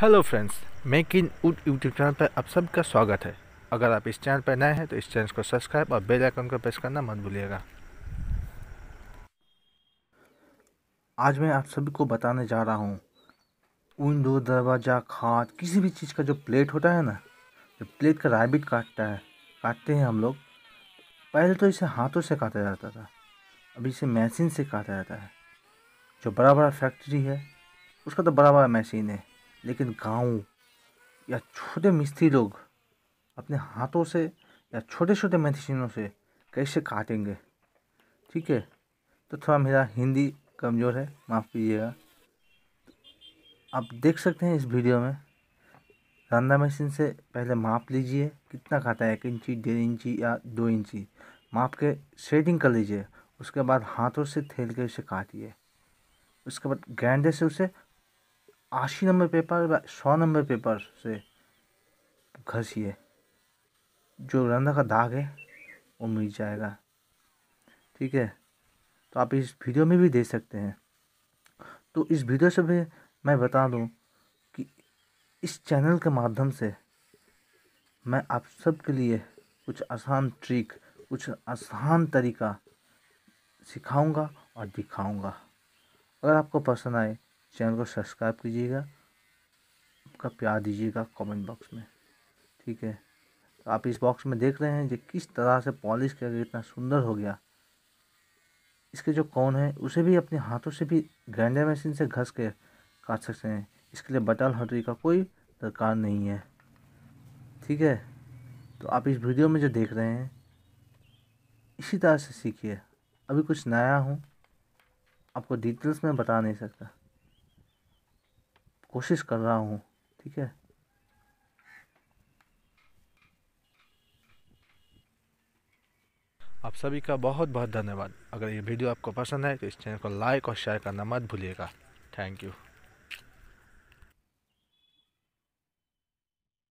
hello friends make in उड YouTube channel पर आप सबका स्वागत है अगर आप इस चैनल पर नए हैं तो इस चैनल को सब्सक्राइब और बेल आइकन को प्रेस करना मत भूलिएगा आज मैं आप सभी को बताने जा रहा हूँ उन दो दरवाज़ा खाद किसी भी चीज़ का जो प्लेट होता है ना जो प्लेट का राइबिट काटता है काटते हैं हम लोग पहले तो इसे हाथों से काटा जाता था अभी इसे मशीन से काटा जाता है जो बड़ा बड़ा फैक्ट्री है उसका तो बड़ा बड़ा मशीन है लेकिन गाँव या छोटे मिस्त्री लोग अपने हाथों से या छोटे छोटे मशीनों से कैसे काटेंगे ठीक है तो थोड़ा मेरा हिंदी कमज़ोर है माफ़ कीजिएगा आप देख सकते हैं इस वीडियो में रंधा मशीन से पहले माप लीजिए कितना काटा है एक इंची डेढ़ इंची या दो इंची माप के शेडिंग कर लीजिए उसके बाद हाथों से थेल के उसे काटिए उसके बाद गेंदे से उसे आशी नंबर पेपर सौ नंबर पेपर से घसीए जो रंधा का दाग है वो मिल जाएगा ठीक है तो आप इस वीडियो में भी दे सकते हैं तो इस वीडियो से भी मैं बता दूं कि इस चैनल के माध्यम से मैं आप सबके लिए कुछ आसान ट्रिक कुछ आसान तरीका सिखाऊंगा और दिखाऊंगा अगर आपको पसंद आए चैनल को सब्सक्राइब कीजिएगा आपका प्यार दीजिएगा कमेंट बॉक्स में ठीक है तो आप इस बॉक्स में देख रहे हैं कि किस तरह से पॉलिश करके इतना सुंदर हो गया इसके जो कौन है उसे भी अपने हाथों से भी ग्राइंडर मशीन से घस के काट सकते हैं इसके लिए बटल हटरी का कोई दरकार नहीं है ठीक है तो आप इस वीडियो में जो देख रहे हैं इसी तरह से सीखिए अभी कुछ नया हूँ आपको डिटेल्स में बता नहीं सकता कोशिश कर रहा हूँ ठीक है आप सभी का बहुत बहुत धन्यवाद अगर ये वीडियो आपको पसंद है तो इस चैनल को लाइक और शेयर करना मत भूलिएगा थैंक यू